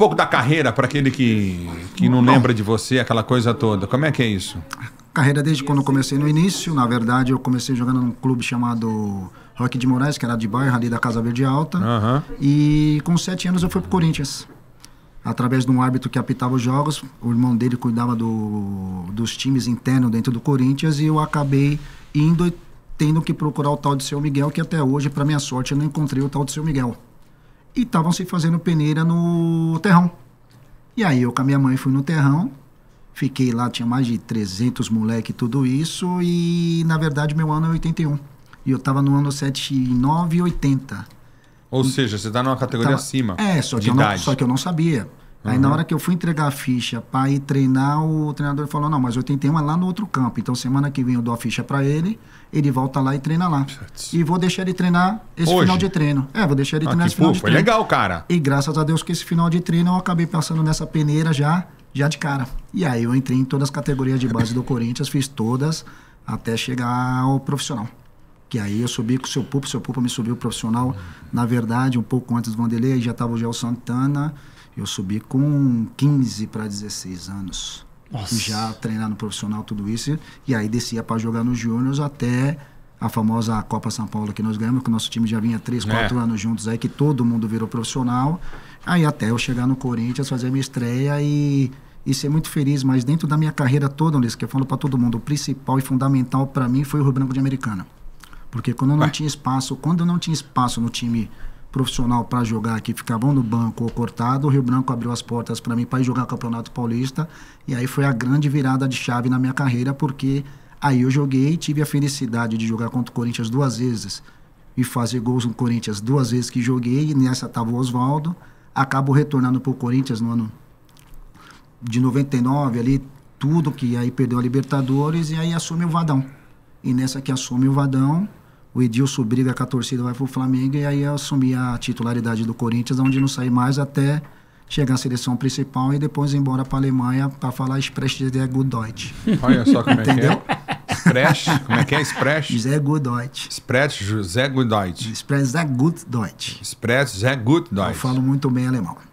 pouco da carreira para aquele que, que não lembra de você, aquela coisa toda. Como é que é isso? Carreira desde quando eu comecei no início. Na verdade, eu comecei jogando num clube chamado Roque de Moraes, que era de bairro ali da Casa Verde Alta. Uhum. E com sete anos eu fui pro Corinthians. Através de um árbitro que apitava os jogos, o irmão dele cuidava do, dos times internos dentro do Corinthians e eu acabei indo e tendo que procurar o tal de seu Miguel, que até hoje, para minha sorte, eu não encontrei o tal de seu Miguel e estavam se fazendo peneira no terrão. E aí eu com a minha mãe fui no terrão, fiquei lá, tinha mais de 300 moleque, tudo isso, e na verdade meu ano é 81. E eu tava no ano 79 80. Ou e, seja, você tá numa categoria tava, acima. É, só que, eu não, só que eu não sabia. Aí uhum. na hora que eu fui entregar a ficha para ir treinar, o treinador falou: "Não, mas eu tenho uma lá no outro campo. Então semana que vem eu dou a ficha para ele, ele volta lá e treina lá. Putz. E vou deixar ele treinar esse Hoje? final de treino. É, vou deixar ele ah, treinar esse pô, final de foi é treino. legal, cara. E graças a Deus que esse final de treino eu acabei passando nessa peneira já, já de cara. E aí eu entrei em todas as categorias de base do Corinthians, fiz todas até chegar ao profissional que aí eu subi com o seu Pupa, o seu Pupa me subiu profissional, na verdade, um pouco antes do Vanderlei, aí já estava o Gel Santana, eu subi com 15 para 16 anos. Nossa. Já treinar no profissional, tudo isso, e aí descia para jogar nos Júniors até a famosa Copa São Paulo que nós ganhamos, que o nosso time já vinha 3, 4 é. anos juntos aí, que todo mundo virou profissional. Aí até eu chegar no Corinthians, fazer a minha estreia e, e ser muito feliz. Mas dentro da minha carreira toda, Ulisses, que eu falo para todo mundo, o principal e fundamental para mim foi o Rio Branco de Americana. Porque quando não tinha espaço, quando não tinha espaço no time profissional para jogar que ficavam no banco ou cortado, o Rio Branco abriu as portas para mim para ir jogar Campeonato Paulista. E aí foi a grande virada de chave na minha carreira, porque aí eu joguei tive a felicidade de jogar contra o Corinthians duas vezes e fazer gols no Corinthians duas vezes que joguei. E nessa estava o Oswaldo. Acabo retornando pro Corinthians no ano de 99 ali, tudo que aí perdeu a Libertadores e aí assume o Vadão. E nessa que assume o Vadão, o Edilson briga com a torcida, vai pro Flamengo e aí assumir a titularidade do Corinthians, onde não saí mais até chegar à seleção principal e depois ir embora para Alemanha para falar Spreche de Good Deutsch. Olha só como é Entendeu? que é. Spreche, como é que é? Spreche? José Good Deutsch. José Good Deutsch. Spreche José Gut Deutsch. Spreche José Gut Deutsch. Eu falo muito bem alemão. É.